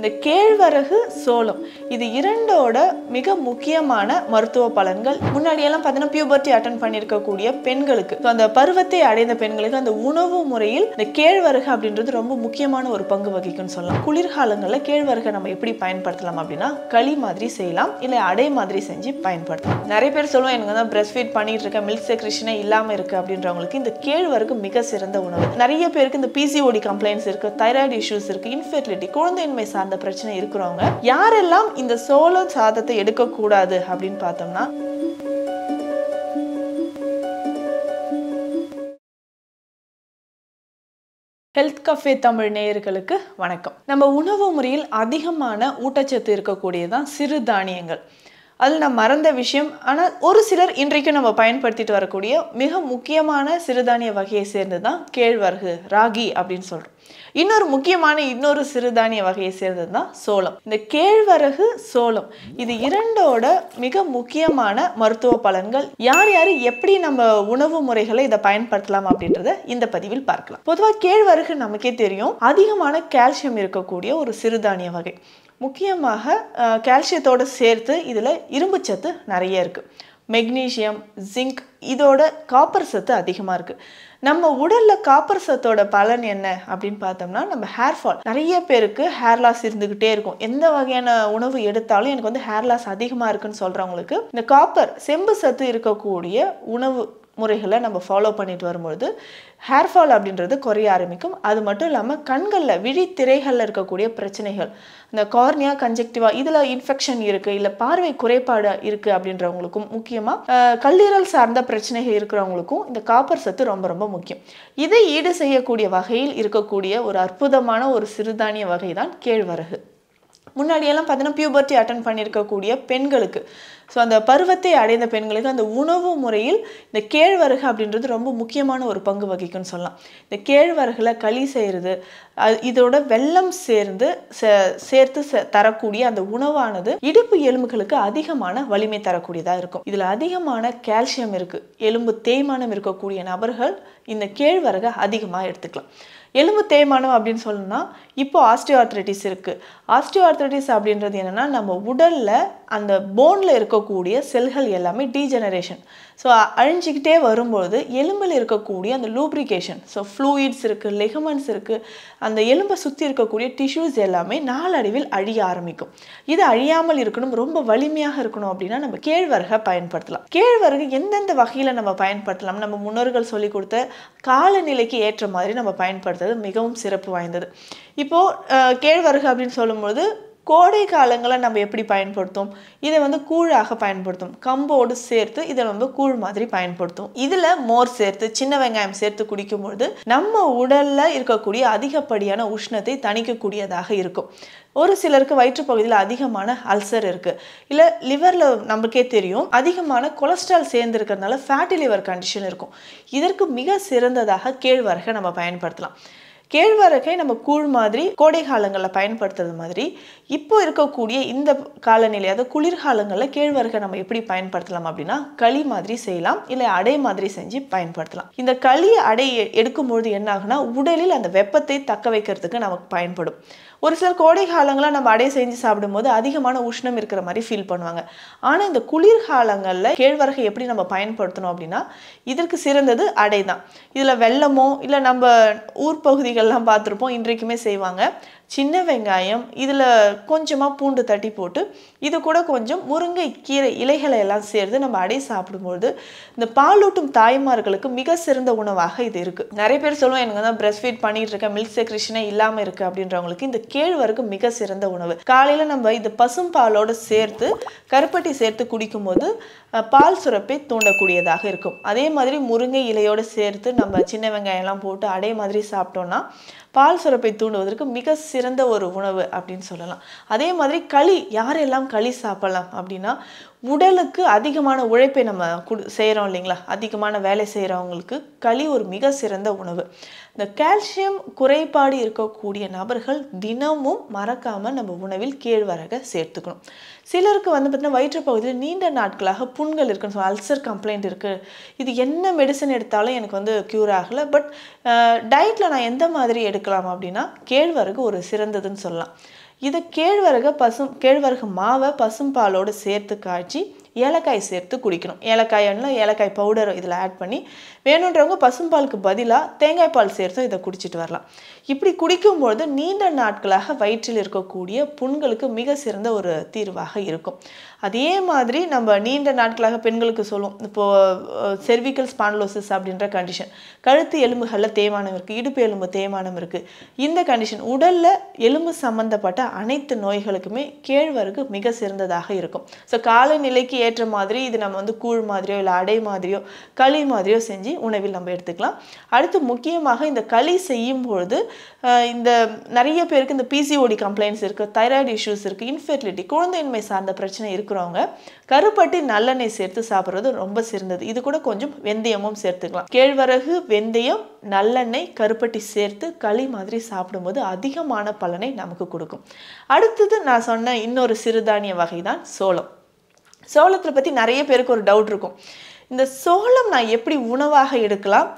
இந்த கேழ்வரகு சோளம் இது இரண்டோட மிக முக்கியமான மருத்துவ பலன்கள் முன்னாடியெல்லாம் பார்த்தீங்கன்னா பியூபர்ட்டி அட்டன் பண்ணியிருக்கக்கூடிய பெண்களுக்கு அந்த பருவத்தை அடைந்த பெண்களுக்கு அந்த உணவு முறையில் இந்த கேழ்வரகு அப்படின்றது ரொம்ப முக்கியமான ஒரு பங்கு வகிக்கும்னு சொல்லலாம் குளிர்காலங்களில் கேழ்வரகை நம்ம எப்படி பயன்படுத்தலாம் அப்படின்னா களி மாதிரி செய்யலாம் இல்லை அடை மாதிரி செஞ்சு பயன்படுத்தலாம் நிறைய பேர் சொல்லுவோம் எனக்கு தான் பிரஸ்ட் ஃபீட் பண்ணிட்டு இருக்கேன் மில்க் செக்ரிஷனே இல்லாமல் இருக்கு அப்படின்றவங்களுக்கு இந்த கேழ்வரகு மிக சிறந்த உணவு நிறைய பேருக்கு இந்த பிசிஓடி கம்ப்ளைண்ட்ஸ் இருக்குது தைராய்டு இஷ்யூஸ் இருக்குது இன்ஃபெர்டிலிட்டி குழந்தையின்மை சார் அந்த பிரச்சனை இருக்கிறவங்க யாரெல்லாம் இந்த சோள சாதத்தை எடுக்கக்கூடாது அப்படின்னு பார்த்தோம்னா ஹெல்த் கஃபே தமிழ் நேயர்களுக்கு வணக்கம் நம்ம உணவு முறையில் அதிகமான ஊட்டச்சத்து இருக்கக்கூடியதான் சிறு தானியங்கள் அதில் நான் மறந்த விஷயம் ஆனால் ஒரு சிலர் இன்றைக்கும் நம்ம பயன்படுத்திட்டு வரக்கூடிய மிக முக்கியமான சிறுதானிய வகையை சேர்ந்து தான் கேழ்வரகு ராகி அப்படின்னு சொல்கிறோம் இன்னொரு முக்கியமான இன்னொரு சிறுதானிய வகையை சேர்ந்தது தான் சோளம் இந்த கேழ்வரகு சோளம் இது இரண்டோட மிக முக்கியமான மருத்துவ பலன்கள் யார் யார் எப்படி நம்ம உணவு முறைகளை இதை பயன்படுத்தலாம் அப்படின்றத இந்த பதிவில் பார்க்கலாம் பொதுவாக கேழ்வரகு நமக்கே தெரியும் அதிகமான கால்சியம் இருக்கக்கூடிய ஒரு சிறுதானிய வகை முக்கியமாக கால்சியத்தோடு சேர்த்து இதில் இரும்பு சத்து நிறைய இருக்குது மெக்னீஷியம் ஜிங்க் இதோட காப்பர் சத்து அதிகமாக இருக்குது நம்ம உடலில் காப்பர் சத்தோட பலன் என்ன அப்படின்னு பார்த்தோம்னா நம்ம ஹேர் ஃபால் நிறைய பேருக்கு ஹேர் லாஸ் இருந்துக்கிட்டே இருக்கும் எந்த வகையான உணவு எடுத்தாலும் எனக்கு வந்து ஹேர் லாஸ் அதிகமாக இருக்குன்னு சொல்கிறவங்களுக்கு இந்த காப்பர் செம்பு சத்து இருக்கக்கூடிய உணவு முறைகளை நம்ம ஃபாலோ பண்ணிட்டு வரும்பொழுது ஹேர் ஃபால் அப்படின்றது குறைய ஆரம்பிக்கும் அது மட்டும் இல்லாமல் கண்களில் விழித்திரைகளில் இருக்கக்கூடிய பிரச்சனைகள் இந்த கார்னியா கன்ஜெக்டிவா இதில் இன்ஃபெக்ஷன் இருக்குது இல்லை பார்வை குறைபாடு இருக்குது அப்படின்றவங்களுக்கும் முக்கியமாக கல்லீரல் சார்ந்த பிரச்சனைகள் இருக்கிறவங்களுக்கும் இந்த காப்பர் சத்து ரொம்ப ரொம்ப முக்கியம் இதை ஈடு செய்யக்கூடிய வகையில் இருக்கக்கூடிய ஒரு அற்புதமான ஒரு சிறுதானிய வகை தான் கேழ்வரகு முன்னாடியெல்லாம் பார்த்தீங்கன்னா பியூபர்ட்டி அட்டன் பண்ணியிருக்கக்கூடிய பெண்களுக்கு ஸோ அந்த பருவத்தை அடைந்த பெண்களுக்கு அந்த உணவு முறையில் இந்த கேழ்வரகு அப்படின்றது ரொம்ப முக்கியமான ஒரு பங்கு வகிக்கும்னு சொல்லலாம் இந்த கேழ்வரகுல களி செய்கிறது இதோட வெள்ளம் சேர்ந்து சேர்த்து தரக்கூடிய அந்த உணவானது இடுப்பு எலும்புகளுக்கு அதிகமான வலிமை தரக்கூடியதாக இருக்கும் இதில் அதிகமான கால்சியம் இருக்குது எலும்பு தேய்மானம் இருக்கக்கூடிய நபர்கள் இந்த கேழ்வரகை அதிகமாக எடுத்துக்கலாம் எலும்பு தேய்மானம் அப்படின்னு சொல்லணும்னா இப்போ ஆஸ்டியோ ஆர்த்ரைட்டிஸ் இருக்குது ஆஸ்டியோ ஆர்த்ரைட்டிஸ் அப்படின்றது என்னென்னா நம்ம உடலில் அந்த போனில் இருக்கக்கூடிய செல்கள் எல்லாமே டீஜெனரேஷன் ஸோ அழிஞ்சிக்கிட்டே வரும்பொழுது எலும்பில் இருக்கக்கூடிய அந்த லூப்ரிகேஷன் ஸோ ஃப்ளூயிட்ஸ் இருக்குது லெகமெண்ட்ஸ் இருக்குது அந்த எலும்பை சுற்றி இருக்கக்கூடிய டிஷ்யூஸ் எல்லாமே நாளடைவில் அழிய ஆரம்பிக்கும் இது அழியாமல் இருக்கணும் ரொம்ப வலிமையாக இருக்கணும் அப்படின்னா நம்ம கேழ்வரகை பயன்படுத்தலாம் கேழ்வரகு எந்தெந்த வகையில் நம்ம பயன்படுத்தலாம் நம்ம முன்னோர்கள் சொல்லி கொடுத்த காலநிலைக்கு ஏற்ற மாதிரி நம்ம பயன்படுத்துறது மிகவும் சிறப்பு வாய்ந்தது இப்போது கேழ்வரகு அப்படின்னு சொல்லும்போது கோடை காலங்களை நம்ம எப்படி பயன்படுத்தும் இதை வந்து கூழாக பயன்படுத்தும் கம்போடு சேர்த்து இதை வந்து கூழ் மாதிரி பயன்படுத்தும் இதில் மோர் சேர்த்து சின்ன வெங்காயம் சேர்த்து குடிக்கும்பொழுது நம்ம உடலில் இருக்கக்கூடிய அதிகப்படியான உஷ்ணத்தை தணிக்கக்கூடியதாக இருக்கும் ஒரு சிலருக்கு வயிற்றுப்பகுதியில் அதிகமான அல்சர் இருக்குது இல்லை லிவரில் நமக்கே தெரியும் அதிகமான கொலஸ்ட்ரால் சேர்ந்துருக்கிறதுனால ஃபேட்டி லிவர் கண்டிஷன் இருக்கும் இதற்கு மிக சிறந்ததாக கேழ்வரகை நம்ம பயன்படுத்தலாம் கேழ்வரகை நம்ம கூழ் மாதிரி கோடை காலங்களில் பயன்படுத்துறது மாதிரி இப்போ இருக்கக்கூடிய இந்த காலநிலை அதாவது குளிர்காலங்களில் கேழ்வரகை நம்ம எப்படி பயன்படுத்தலாம் அப்படின்னா களி மாதிரி செய்யலாம் இல்லை அடை மாதிரி செஞ்சு பயன்படுத்தலாம் இந்த களி அடை எடுக்கும்பொழுது என்ன ஆகுனா உடலில் அந்த வெப்பத்தை தக்க வைக்கிறதுக்கு நமக்கு பயன்படும் ஒரு சில கோடை காலங்களில் நம்ம அடை செஞ்சு சாப்பிடும்போது அதிகமான உஷ்ணம் இருக்கிற மாதிரி ஃபீல் பண்ணுவாங்க ஆனால் இந்த குளிர் காலங்களில் கேழ்வரகை எப்படி நம்ம பயன்படுத்தணும் அப்படின்னா இதற்கு சிறந்தது அடை தான் இதில் வெள்ளமோ இல்லை நம்ம ஊர் பகுதிகள்லாம் பார்த்துருப்போம் இன்றைக்குமே செய்வாங்க சின்ன வெங்காயம் இதில் கொஞ்சமாக பூண்டு தட்டி போட்டு இது கூட கொஞ்சம் முருங்கை கீரை இலைகளை எல்லாம் சேர்த்து நம்ம அடை சாப்பிடும்போது இந்த பாலூட்டும் தாய்மார்களுக்கு மிக சிறந்த உணவாக இது இருக்குது நிறைய பேர் சொல்லுவோம் எனக்கு தான் பிரஸ்ட் ஃபீட் பண்ணிகிட்டு இருக்கேன் மில்க் செக்ரிஷனே இல்லாமல் இருக்குது அப்படின்றவங்களுக்கு இந்த கேழ்வரகு மிக சிறந்த உணவு காலையில் நம்ம இந்த பசும் பாலோடு சேர்த்து கருப்பட்டி சேர்த்து குடிக்கும்போது பால் சுரப்பை தூண்டக்கூடியதாக இருக்கும் அதே மாதிரி முருங்கை இலையோடு சேர்த்து நம்ம சின்ன வெங்காயம்லாம் போட்டு அடை மாதிரி சாப்பிட்டோன்னா பால் சுரப்பை தூண்டுவதற்கு மிக சிறந்த ஒரு உணவு அப்படின்னு சொல்லலாம் அதே மாதிரி களி யாரெல்லாம் களி சாப்பிடலாம் அப்படின்னா உடலுக்கு அதிகமான உழைப்பை நம்ம குடு செய்கிறோம் இல்லைங்களா அதிகமான வேலை செய்கிறவங்களுக்கு களி ஒரு மிக சிறந்த உணவு இந்த கால்சியம் குறைபாடு இருக்கக்கூடிய நபர்கள் தினமும் மறக்காமல் நம்ம உணவில் கேழ்வரகை சேர்த்துக்கணும் சிலருக்கு வந்து பார்த்திங்கன்னா வயிற்றுப்பகுதியில் நீண்ட நாட்களாக புண்கள் இருக்குன்னு சொல்லி அல்சர் கம்ப்ளைண்ட் இருக்குது இது என்ன மெடிசன் எடுத்தாலும் எனக்கு வந்து க்யூர் ஆகலை பட் டயட்டில் நான் எந்த மாதிரி எடுக்கலாம் அப்படின்னா கேழ்வரகு ஒரு சிறந்ததுன்னு சொல்லலாம் இதை கேழ்வரகு பசும் கேழ்வரகு மாவை பசும்பாலோடு சேர்த்து காய்ச்சி ஏலக்காய் சேர்த்து குடிக்கணும் ஏலக்காய் எண்ணெய் ஏலக்காய் பவுடர் இதில் ஆட் பண்ணி வேணுன்றவங்க பசும்பாலுக்கு பதிலாக தேங்காய் பால் சேர்த்தும் இதை குடிச்சிட்டு வரலாம் இப்படி குடிக்கும்பொழுது நீண்ட நாட்களாக வயிற்றில் இருக்கக்கூடிய புண்களுக்கு மிக சிறந்த ஒரு தீர்வாக இருக்கும் அதே மாதிரி நம்ம நீண்ட நாட்களாக பெண்களுக்கு சொல்லுவோம் இப்போது செர்விக்கல் ஸ்பான்லோசிஸ் அப்படின்ற கண்டிஷன் கழுத்து எலும்புகளில் தேய்மானம் இருக்குது இடுப்பு எலும்பு தேய்மானம் இருக்குது இந்த கண்டிஷன் உடலில் எலும்பு சம்மந்தப்பட்ட அனைத்து நோய்களுக்குமே கேழ்வரகு மிக சிறந்ததாக இருக்கும் ஸோ காலநிலைக்கு ஏற்ற மாதிரி இது நம்ம வந்து கூழ் மாதிரியோ இல்லை அடை மாதிரியோ களி மாதிரியோ செஞ்சு உணவில் நம்ம எடுத்துக்கலாம் அடுத்து முக்கியமாக இந்த களி செய்யும் பொழுது இந்த நிறைய பேருக்கு இந்த பிசிஓடி கம்ப்ளைண்ட்ஸ் இருக்குது தைராய்டு இஷ்யூஸ் இருக்குது இன்ஃபெர்டிலிட்டி குழந்தையின்மை சார்ந்த பிரச்சனை இருக்கு இருக்கிறவங்க கருப்பட்டி நல்லெண்ணெய் சேர்த்து சாப்பிட்றது ரொம்ப சிறந்தது இது கூட கொஞ்சம் வெந்தயமும் சேர்த்துக்கலாம் கேழ்வரகு வெந்தயம் நல்லெண்ணெய் கருப்பட்டி சேர்த்து களி மாதிரி சாப்பிடும்போது அதிகமான பலனை நமக்கு கொடுக்கும் அடுத்தது நான் சொன்ன இன்னொரு சிறுதானிய வகை தான் சோளம் சோளத்தை பற்றி நிறைய பேருக்கு ஒரு டவுட் இருக்கும் இந்த சோளம் நான் எப்படி உணவாக எடுக்கலாம்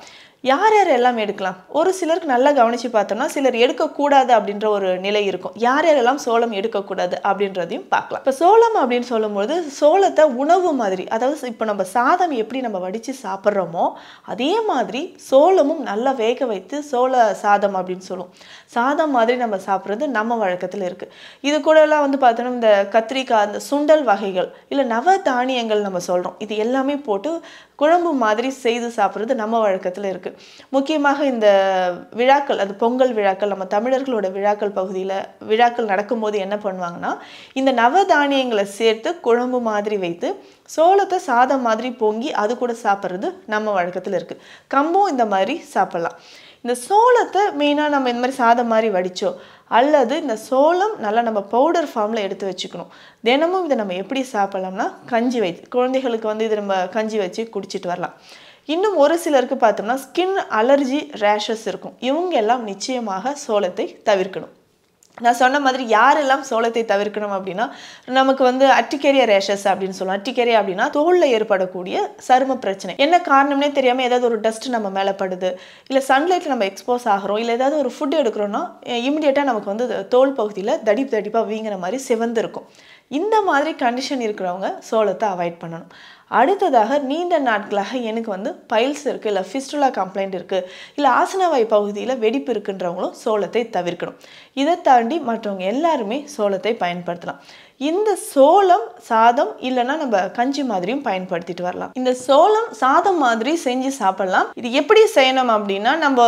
யார் யார் எல்லாம் எடுக்கலாம் ஒரு சிலருக்கு நல்லா கவனித்து பார்த்தோம்னா சிலர் எடுக்கக்கூடாது அப்படின்ற ஒரு நிலை இருக்கும் யார் யாரெல்லாம் சோளம் எடுக்கக்கூடாது அப்படின்றதையும் பார்க்கலாம் இப்போ சோளம் அப்படின்னு சொல்லும்போது சோளத்தை உணவு மாதிரி அதாவது இப்போ நம்ம சாதம் எப்படி நம்ம வடித்து சாப்பிட்றோமோ அதே மாதிரி சோளமும் நல்லா வேக வைத்து சோள சாதம் அப்படின்னு சொல்லுவோம் சாதம் மாதிரி நம்ம சாப்பிட்றது நம்ம வழக்கத்தில் இருக்குது இது கூடலாம் வந்து பார்த்தோன்னா இந்த கத்திரிக்காய் அந்த சுண்டல் வகைகள் இல்லை நவ தானியங்கள் நம்ம சொல்கிறோம் இது எல்லாமே போட்டு குழம்பு மாதிரி செய்து சாப்பிட்றது நம்ம வழக்கத்தில் இருக்குது இருக்கு முக்கியமாக இந்த விழாக்கள் அது பொங்கல் விழாக்கள் நம்ம தமிழர்களோட விழாக்கள் பகுதியில் விழாக்கள் நடக்கும்போது என்ன பண்ணுவாங்கன்னா இந்த நவ தானியங்களை சேர்த்து குழம்பு மாதிரி வைத்து சோளத்தை சாதம் மாதிரி பொங்கி அது கூட சாப்பிட்றது நம்ம வழக்கத்தில் இருக்கு கம்பும் இந்த மாதிரி சாப்பிட்லாம் இந்த சோளத்தை மெயினாக நம்ம இந்த மாதிரி சாதம் மாதிரி வடித்தோம் அல்லது இந்த சோளம் நல்லா நம்ம பவுடர் ஃபார்மில் எடுத்து வச்சுக்கணும் தினமும் இதை நம்ம எப்படி சாப்பிட்லாம்னா கஞ்சி வைத்து குழந்தைகளுக்கு வந்து இதை நம்ம கஞ்சி வச்சு குடிச்சிட்டு வரலாம் இன்னும் ஒரு சிலருக்கு பார்த்தோம்னா ஸ்கின் அலர்ஜி ரேஷஸ் இருக்கும் இவங்க எல்லாம் நிச்சயமாக சோளத்தை தவிர்க்கணும் நான் சொன்ன மாதிரி யாரெல்லாம் சோளத்தை தவிர்க்கணும் அப்படின்னா நமக்கு வந்து அட்டிக்கேரிய ரேஷஸ் அப்படின்னு சொல்லலாம் அட்டிக்கேரிய அப்படின்னா தோலில் ஏற்படக்கூடிய சரும பிரச்சனை என்ன காரணம்னே தெரியாமல் ஏதாவது ஒரு டஸ்ட் நம்ம மேலே படுது இல்லை சன்லைட்டில் நம்ம எக்ஸ்போஸ் ஆகிறோம் இல்லை ஏதாவது ஒரு ஃபுட் எடுக்கிறோன்னா இமிடியேட்டாக நமக்கு வந்து தோல் பகுதியில் தடிப்பு தடிப்பாக வீங்கிற மாதிரி சிவந்து இருக்கும் இந்த மாதிரி கண்டிஷன் இருக்கிறவங்க சோளத்தை அவாய்ட் பண்ணணும் அடுத்ததாக நீண்ட நாட்களாக எனக்கு வந்து பைல்ஸ் இருக்குது இல்லை ஃபிஸ்டுலா கம்ப்ளைண்ட் இருக்குது இல்லை ஆசனவாய் பகுதியில் வெடிப்பு இருக்குன்றவங்களும் சோளத்தை தவிர்க்கணும் இதை தாண்டி மற்றவங்க எல்லாருமே சோளத்தை பயன்படுத்தலாம் இந்த சோளம் சாதம் இல்லைன்னா நம்ம கஞ்சி மாதிரியும் பயன்படுத்திட்டு வரலாம் இந்த சோளம் சாதம் மாதிரி செஞ்சு சாப்பிடலாம் இது எப்படி செய்யணும் அப்படின்னா நம்ம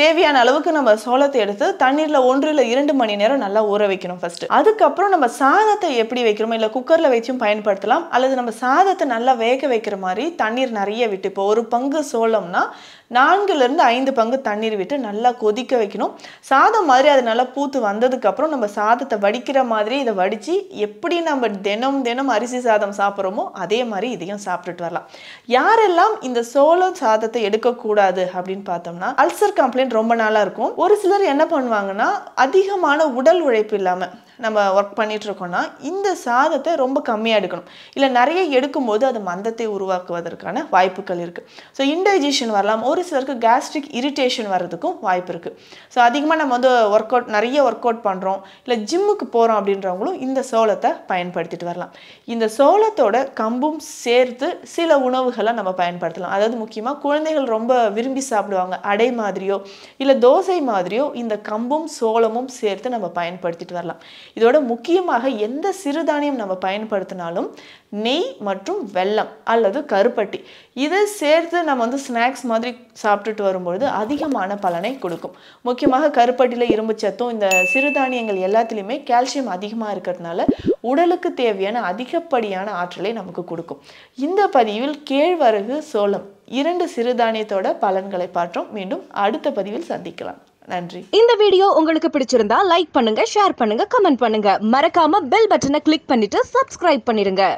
தேவையான அளவுக்கு நம்ம சோளத்தை எடுத்து தண்ணீரில் ஒன்றில் இரண்டு மணி நேரம் நல்லா ஊற வைக்கணும் ஃபர்ஸ்ட் அதுக்கப்புறம் நம்ம சாதத்தை எப்படி வைக்கிறோமோ இல்லை குக்கரில் வச்சும் பயன்படுத்தலாம் அல்லது நம்ம சாதத்தை நல்லா வேக வைக்கிற மாதிரி தண்ணீர் நிறைய விட்டு இப்போ ஒரு பங்கு சோளம்னா நான்குலேருந்து ஐந்து பங்கு தண்ணீர் விட்டு நல்லா கொதிக்க வைக்கணும் சாதம் மாதிரி அது நல்லா பூத்து வந்ததுக்கப்புறம் நம்ம சாதத்தை வடிக்கிற மாதிரி இதை வடித்து எப்படி நம்ம தினம் தினம் அரிசி சாதம் சாப்பிட்றோமோ அதே மாதிரி இதையும் சாப்பிட்டுட்டு வரலாம் யாரெல்லாம் இந்த சோள சாதத்தை எடுக்கக்கூடாது அப்படின்னு பார்த்தோம்னா அல்சர் கம்ப்ளைண்ட் ரொம்ப நாளாக இருக்கும் ஒரு சிலர் என்ன பண்ணுவாங்கன்னா அதிகமான உடல் உழைப்பு இல்லாமல் நம்ம ஒர்க் பண்ணிகிட்ருக்கோன்னா இந்த சாதத்தை ரொம்ப கம்மியாக எடுக்கணும் இல்லை நிறைய எடுக்கும்போது அது மந்தத்தை உருவாக்குவதற்கான வாய்ப்புகள் இருக்குது ஸோ இன்டைஜஷன் வரலாம் ஒரு சிலருக்கு கேஸ்ட்ரிக் இரிட்டேஷன் வர்றதுக்கும் வாய்ப்பு இருக்குது ஸோ அதிகமாக நம்ம வந்து ஒர்க் அவுட் நிறைய ஒர்க் அவுட் பண்ணுறோம் இல்லை ஜிம்முக்கு போகிறோம் அப்படின்றவங்களும் இந்த சோளத்தை பயன்படுத்திட்டு வரலாம் இந்த சோளத்தோட கம்பும் சேர்த்து சில உணவுகளை நம்ம பயன்படுத்தலாம் அதாவது முக்கியமாக குழந்தைகள் ரொம்ப விரும்பி சாப்பிடுவாங்க அடை மாதிரியோ இல்லை தோசை மாதிரியோ இந்த கம்பும் சோளமும் சேர்த்து நம்ம பயன்படுத்திட்டு வரலாம் இதோட முக்கியமாக எந்த சிறுதானியம் நம்ம பயன்படுத்தினாலும் நெய் மற்றும் வெல்லம் அல்லது கருப்பட்டி இதை சேர்த்து நம்ம வந்து ஸ்நாக்ஸ் மாதிரி சாப்பிட்டுட்டு வரும்பொழுது அதிகமான பலனை கொடுக்கும் முக்கியமாக கருப்பட்டியில் இரும்பு சத்தும் இந்த சிறுதானியங்கள் எல்லாத்துலேயுமே கால்சியம் அதிகமாக இருக்கிறதுனால உடலுக்கு தேவையான அதிகப்படியான ஆற்றலை நமக்கு கொடுக்கும் இந்த பதிவில் கேழ்வரகு சோளம் இரண்டு சிறுதானியத்தோட பலன்களை பார்த்தோம் மீண்டும் அடுத்த பதிவில் சந்திக்கலாம் நன்றி இந்த வீடியோ உங்களுக்கு பிடிச்சிருந்தா லைக் பண்ணுங்க ஷேர் பண்ணுங்க கமெண்ட் பண்ணுங்க மறக்காம பெல் பட்டனை கிளிக் பண்ணிட்டு சப்ஸ்கிரைப் பண்ணிருங்க